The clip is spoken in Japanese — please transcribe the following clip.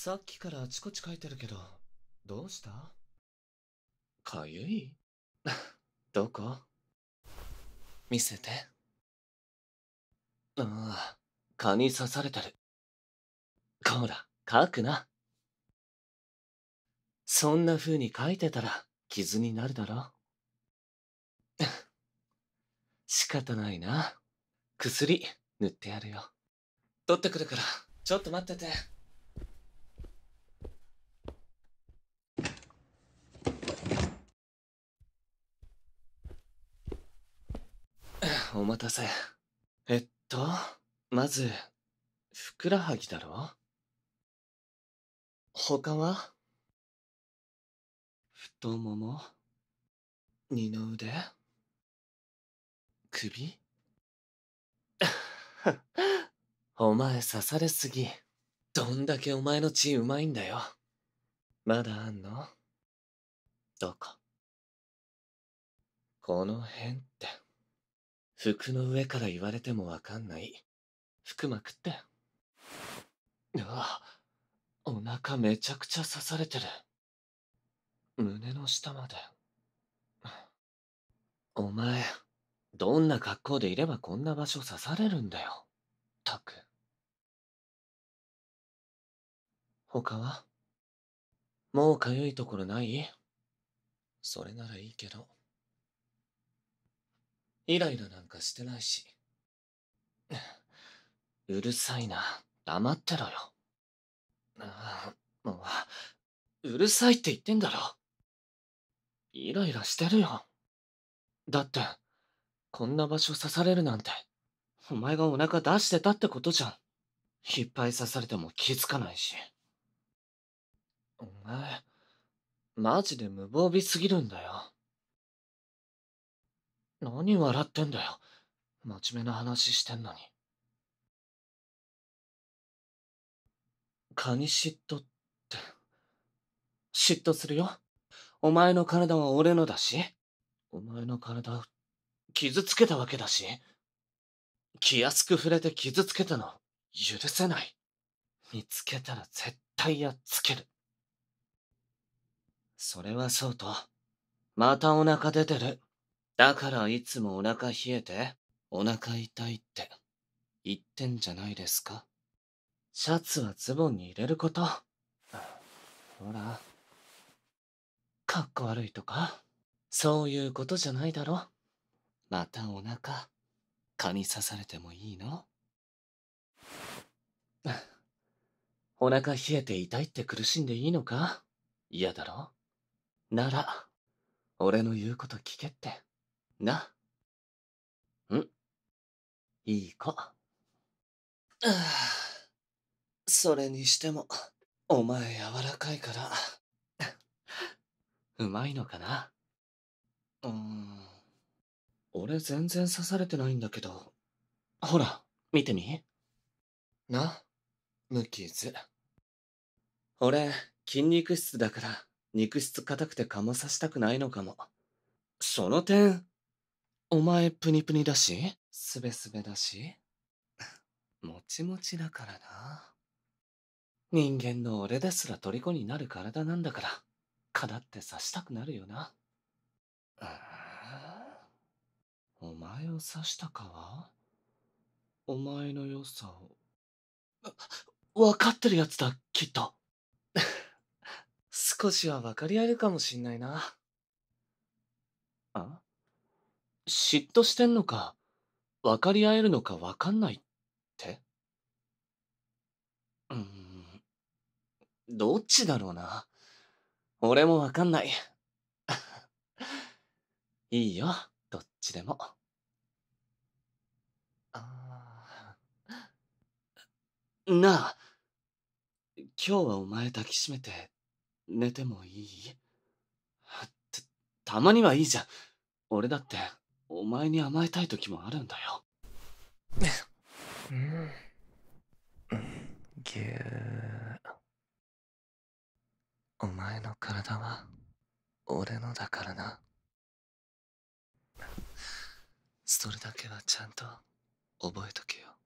さっきからあちこち書いてるけど、どうしたかゆい どこ見せて。ああ、蚊に刺されてる。こら、書くな。そんな風に書いてたら傷になるだろ。仕方ないな。薬塗ってやるよ。取ってくるから、ちょっと待ってて。お待たせ。えっと、まず、ふくらはぎだろ他は太もも、二の腕、首 お前刺されすぎ。どんだけお前の血うまいんだよ。まだあんのどここの辺って。服の上から言われてもわかんない。服まくって。うわ、お腹めちゃくちゃ刺されてる。胸の下まで。お前、どんな格好でいればこんな場所刺されるんだよ、たく。他はもうかゆいところないそれならいいけど。イライラなんかしてないし。うるさいな。黙ってろよ。ああ、もう、うるさいって言ってんだろ。イライラしてるよ。だって、こんな場所刺されるなんて、お前がお腹出してたってことじゃん。いっぱい刺されても気づかないし。お前、マジで無防備すぎるんだよ。何笑ってんだよ。真面目な話してんのに。蚊に嫉妬って。嫉妬するよ。お前の体は俺のだし。お前の体、傷つけたわけだし。気安く触れて傷つけたの、許せない。見つけたら絶対やっつける。それはそうと、またお腹出てる。だからいつもお腹冷えて、お腹痛いって、言ってんじゃないですか。シャツはズボンに入れること。ほら。かっこ悪いとか、そういうことじゃないだろ。またお腹、蚊に刺されてもいいの お腹冷えて痛いって苦しんでいいのか嫌だろなら、俺の言うこと聞けって。な。んいい子。ああ、それにしても、お前柔らかいから。うまいのかなうん。俺全然刺されてないんだけど。ほら、見てみ。な、無傷。俺、筋肉質だから、肉質硬くてかもさしたくないのかも。その点、お前プニプニだし、すべすべだし、もちもちだからな。人間の俺ですら虜になる体なんだから、かだって刺したくなるよな。お前を刺したかはお前の良さを。わかってるやつだ、きっと。少しは分かり合えるかもしんないな。あ嫉妬してんのか、分かり合えるのか分かんないってうーん、どっちだろうな。俺も分かんない。いいよ、どっちでも。なあ、今日はお前抱きしめて寝てもいい た、たまにはいいじゃん。俺だってお前に甘えたい時もあるんだよ。ぎゅー。お前の体は、俺のだからな。それだけはちゃんと覚えとけよ。